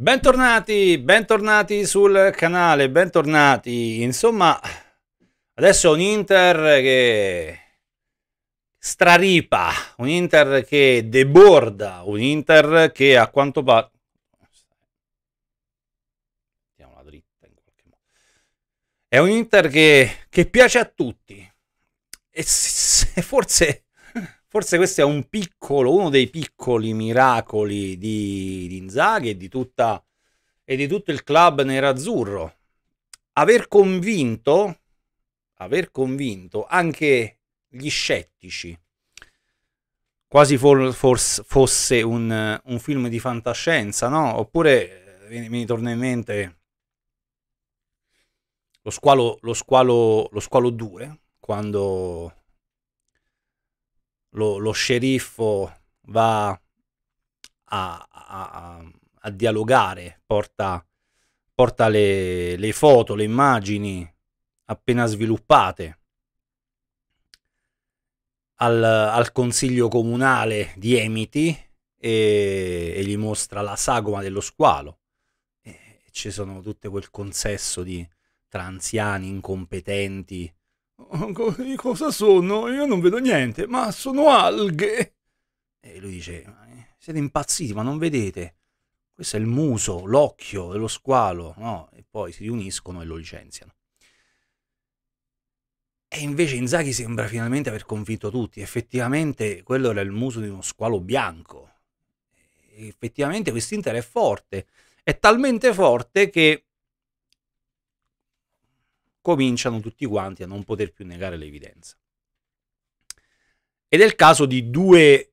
Bentornati, bentornati sul canale, bentornati. Insomma, adesso un Inter che straripa, un Inter che deborda, un Inter che a quanto pare... È un Inter che, che piace a tutti e forse Forse questo è un piccolo, uno dei piccoli miracoli di, di Inzaghi e di, tutta, e di tutto il club nerazzurro. Aver convinto, aver convinto anche gli scettici, quasi for, for, fosse un, un, film di fantascienza, no? Oppure mi, eh, mi torna in mente lo squalo, lo squalo, lo squalo 2, quando lo, lo sceriffo va a, a, a dialogare, porta, porta le, le foto, le immagini appena sviluppate. Al, al, consiglio comunale di Emiti e, e, gli mostra la sagoma dello squalo. E, ci sono tutto quel consesso di, tra anziani incompetenti cosa sono? Io non vedo niente, ma sono alghe. E lui dice, eh, siete impazziti, ma non vedete? Questo è il muso, l'occhio dello squalo, no? E poi si riuniscono e lo licenziano. E invece Inzaghi sembra finalmente aver convinto tutti. Effettivamente quello era il muso di uno squalo bianco. E effettivamente quest'Inter è forte. È talmente forte che cominciano tutti quanti a non poter più negare l'evidenza. Ed è il caso di due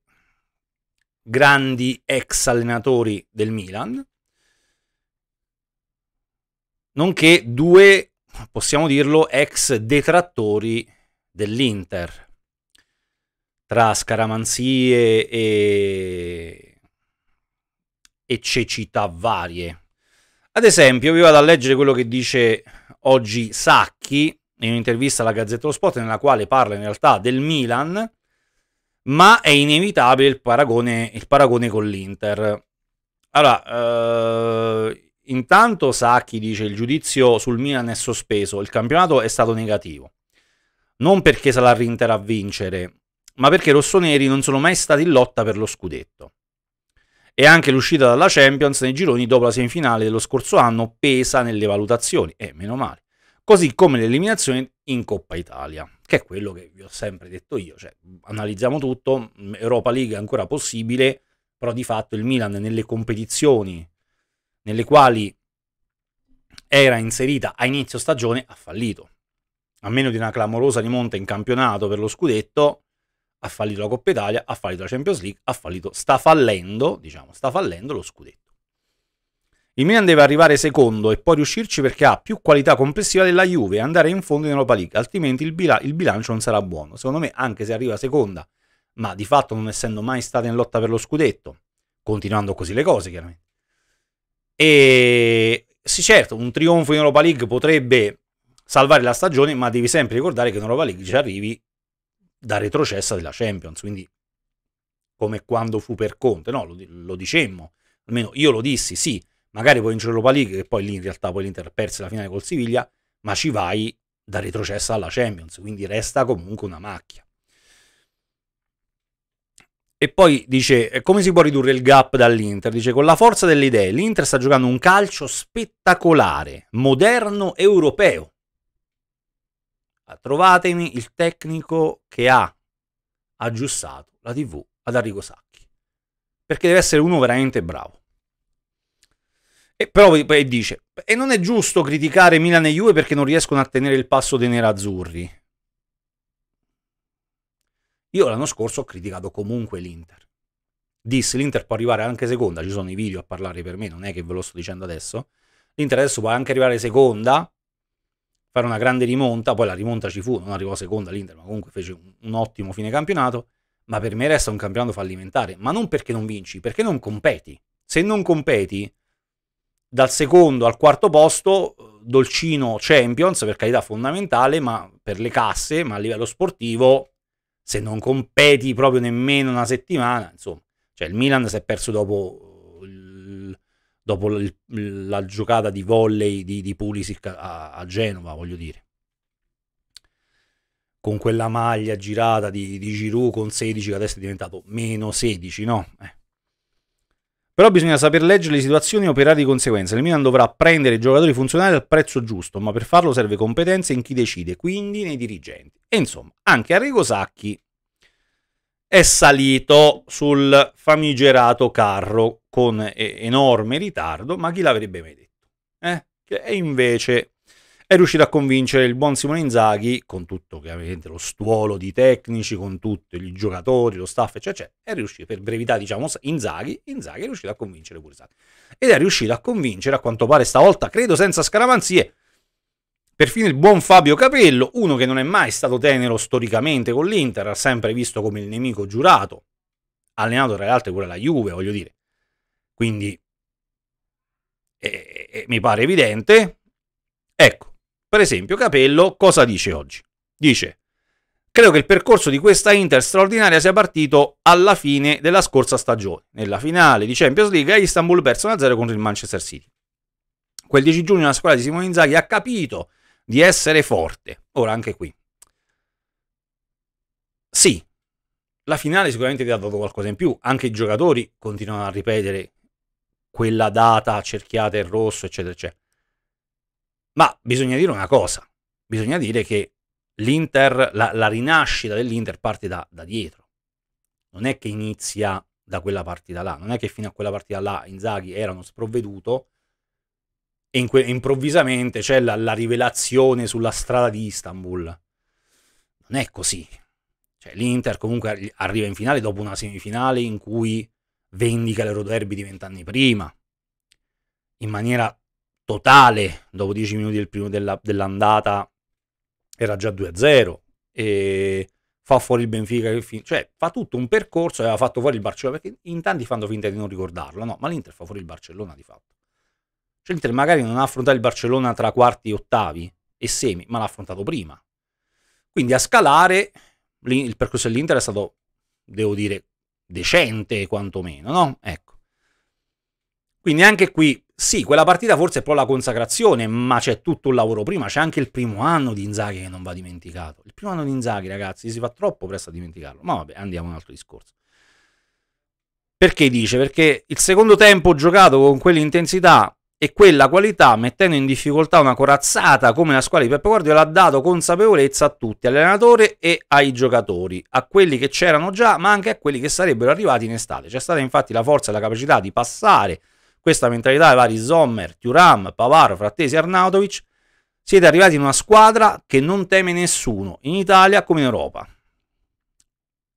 grandi ex allenatori del Milan, nonché due, possiamo dirlo, ex detrattori dell'Inter. Tra scaramanzie e... e cecità varie. Ad esempio, vi vado a leggere quello che dice oggi Sacchi in un'intervista alla Gazzetta dello Sport nella quale parla in realtà del Milan, ma è inevitabile il paragone, il paragone con l'Inter. Allora, eh, intanto Sacchi dice il giudizio sul Milan è sospeso, il campionato è stato negativo. Non perché sarà l'Inter a vincere, ma perché i rossoneri non sono mai stati in lotta per lo scudetto e anche l'uscita dalla Champions nei gironi dopo la semifinale dello scorso anno pesa nelle valutazioni, e eh, meno male, così come l'eliminazione in Coppa Italia, che è quello che vi ho sempre detto io, cioè analizziamo tutto, mm, Europa League è ancora possibile, però di fatto il Milan nelle competizioni nelle quali era inserita a inizio stagione ha fallito. A meno di una clamorosa rimonta in campionato per lo scudetto, ha fallito la Coppa Italia, ha fallito la Champions League, ha fallito, sta fallendo, diciamo, sta fallendo lo scudetto. Il Milan deve arrivare secondo e poi riuscirci perché ha più qualità complessiva della Juve e andare in fondo in Europa League, altrimenti il, bila- il bilancio non sarà buono. Secondo me, anche se arriva seconda, ma di fatto non essendo mai stata in lotta per lo scudetto, continuando così le cose, chiaramente. E sì, certo, un trionfo in Europa League potrebbe salvare la stagione, ma devi sempre ricordare che in Europa League ci arrivi da retrocessa della Champions, quindi come quando fu per Conte, no, lo, lo dicemmo, almeno io lo dissi, sì, magari puoi vincere l'Europa League, che poi lì in realtà poi l'Inter perse la finale col Siviglia, ma ci vai da retrocessa alla Champions, quindi resta comunque una macchia. E poi dice, come si può ridurre il gap dall'Inter? Dice, con la forza delle idee, l'Inter sta giocando un calcio spettacolare, moderno, europeo. Ah, trovatemi il tecnico che ha aggiustato la TV ad Arrigo Sacchi, perché deve essere uno veramente bravo. E però e dice, e non è giusto criticare Milan e Juve perché non riescono a tenere il passo dei nerazzurri. Io l'anno scorso ho criticato comunque l'Inter. Disse l'Inter può arrivare anche seconda, ci sono i video a parlare per me, non è che ve lo sto dicendo adesso. L'Inter adesso può anche arrivare seconda, fare una grande rimonta, poi la rimonta ci fu, non arrivò seconda l'Inter, ma comunque fece un, un ottimo fine campionato, ma per me resta un campionato fallimentare, ma non perché non vinci, perché non competi. Se non competi, dal secondo al quarto posto, Dolcino Champions, per carità fondamentale, ma per le casse, ma a livello sportivo, se non competi proprio nemmeno una settimana, insomma, cioè il Milan si è perso dopo il dopo l- la giocata di volley di, di Pulisic a, a Genova, voglio dire con quella maglia girata di, di Giroud con 16 che adesso è diventato meno 16, no? Eh. Però bisogna saper leggere le situazioni e operare di conseguenza. Il Milan dovrà prendere i giocatori funzionali al prezzo giusto, ma per farlo serve competenza in chi decide, quindi nei dirigenti. E insomma, anche Arrigo Sacchi è salito sul famigerato carro con enorme ritardo, ma chi l'avrebbe mai detto? Eh? E invece è riuscito a convincere il buon Simone Inzaghi, con tutto chiaramente lo stuolo di tecnici, con tutti i giocatori, lo staff, eccetera, eccetera, è riuscito, per brevità diciamo Inzaghi, Inzaghi è riuscito a convincere pure Sarri. Ed è riuscito a convincere, a quanto pare stavolta, credo senza scaramanzie, Perfino il buon Fabio Capello, uno che non è mai stato tenero storicamente con l'Inter, ha sempre visto come il nemico giurato, allenato tra le altre pure la Juve, voglio dire, quindi eh, eh, mi pare evidente. Ecco, per esempio Capello cosa dice oggi? Dice, credo che il percorso di questa Inter straordinaria sia partito alla fine della scorsa stagione. Nella finale di Champions League a Istanbul perso 1-0 contro il Manchester City. Quel 10 giugno la squadra di Simone Inzaghi ha capito di essere forte. Ora anche qui. Sì, la finale sicuramente ti ha dato qualcosa in più, anche i giocatori continuano a ripetere quella data cerchiata in rosso, eccetera, eccetera. Ma bisogna dire una cosa, bisogna dire che l'Inter, la, la rinascita dell'Inter parte da, da dietro, non è che inizia da quella partita là, non è che fino a quella partita là Inzaghi era uno sprovveduto e in que- improvvisamente c'è la, la rivelazione sulla strada di Istanbul. Non è così, cioè, l'Inter comunque arriva in finale dopo una semifinale in cui vendica l'Euro Derby di vent'anni prima, in maniera totale, dopo 10 minuti del primo della, dell'andata era già 2-0, e fa fuori il Benfica, cioè fa tutto un percorso e aveva fatto fuori il Barcellona, perché in tanti fanno finta di non ricordarlo, no, ma l'Inter fa fuori il Barcellona di fatto. Cioè l'Inter magari non ha affrontato il Barcellona tra quarti e ottavi e semi, ma l'ha affrontato prima. Quindi a scalare il percorso dell'Inter è stato, devo dire, decente quantomeno, no? Ecco. Quindi anche qui, sì, quella partita forse è proprio la consacrazione, ma c'è tutto un lavoro prima, c'è anche il primo anno di Inzaghi che non va dimenticato. Il primo anno di Inzaghi, ragazzi, si fa troppo presto a dimenticarlo, ma vabbè, andiamo a un altro discorso. Perché dice? Perché il secondo tempo giocato con quell'intensità e quella qualità, mettendo in difficoltà una corazzata come la squadra di Peppe Guardiola, ha dato consapevolezza a tutti, all'allenatore e ai giocatori, a quelli che c'erano già, ma anche a quelli che sarebbero arrivati in estate. C'è stata infatti la forza e la capacità di passare questa mentalità ai vari Sommer, Thuram, Pavaro, Frattesi, Arnautovic. Siete arrivati in una squadra che non teme nessuno, in Italia come in Europa.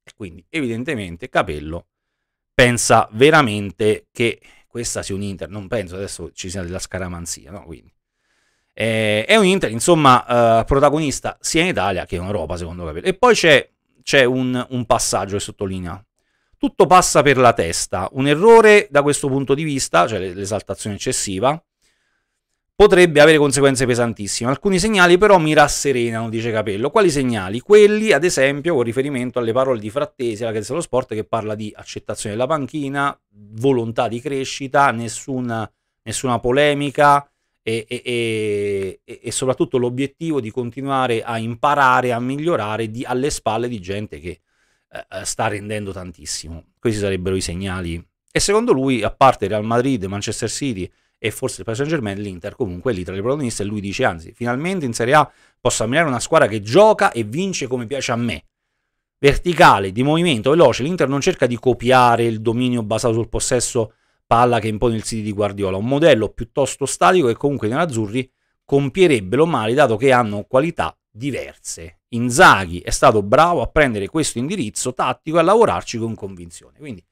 E quindi evidentemente Capello pensa veramente che questa sia un'Inter, non penso adesso ci sia della scaramanzia, no? Quindi. Eh, è un Inter, insomma, eh, protagonista sia in Italia che in Europa, secondo Capello. E poi c'è, un, un passaggio che sottolinea. Tutto passa per la testa. Un errore da questo punto di vista, cioè l'esaltazione eccessiva, potrebbe avere conseguenze pesantissime. Alcuni segnali però mi rasserenano, dice Capello. Quali segnali? Quelli, ad esempio, con riferimento alle parole di Frattesi, la Chiesa dello Sport, che parla di accettazione della panchina, volontà di crescita, nessuna, nessuna polemica e, e, e, e soprattutto l'obiettivo di continuare a imparare, a migliorare di, alle spalle di gente che eh, sta rendendo tantissimo. Questi sarebbero i segnali. E secondo lui, a parte Real Madrid, Manchester City, e forse il Paris Saint Germain, l'Inter comunque è lì tra le protagoniste e lui dice anzi finalmente in Serie A posso ammirare una squadra che gioca e vince come piace a me. Verticale, di movimento, veloce, l'Inter non cerca di copiare il dominio basato sul possesso palla che impone il City di Guardiola, un modello piuttosto statico che comunque i nerazzurri compierebbero male dato che hanno qualità diverse. Inzaghi è stato bravo a prendere questo indirizzo tattico e a lavorarci con convinzione, quindi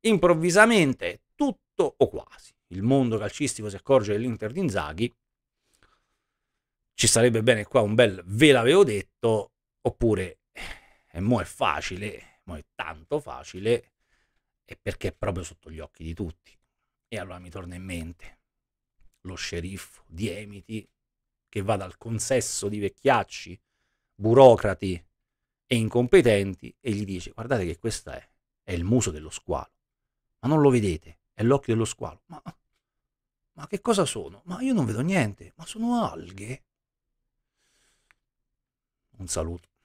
improvvisamente tutto o quasi il mondo calcistico si accorge dell'Inter di Inzaghi, ci sarebbe bene qua un bel ve l'avevo detto, oppure e eh, mo è facile, mo è tanto facile, e perché è proprio sotto gli occhi di tutti. E allora mi torna in mente lo sceriffo di Emiti che va dal consesso di vecchiacci, burocrati e incompetenti e gli dice guardate che questo è, è il muso dello squalo, ma non lo vedete, è l'occhio dello squalo. Ma, ma che cosa sono? Ma io non vedo niente, ma sono alghe. Un saluto.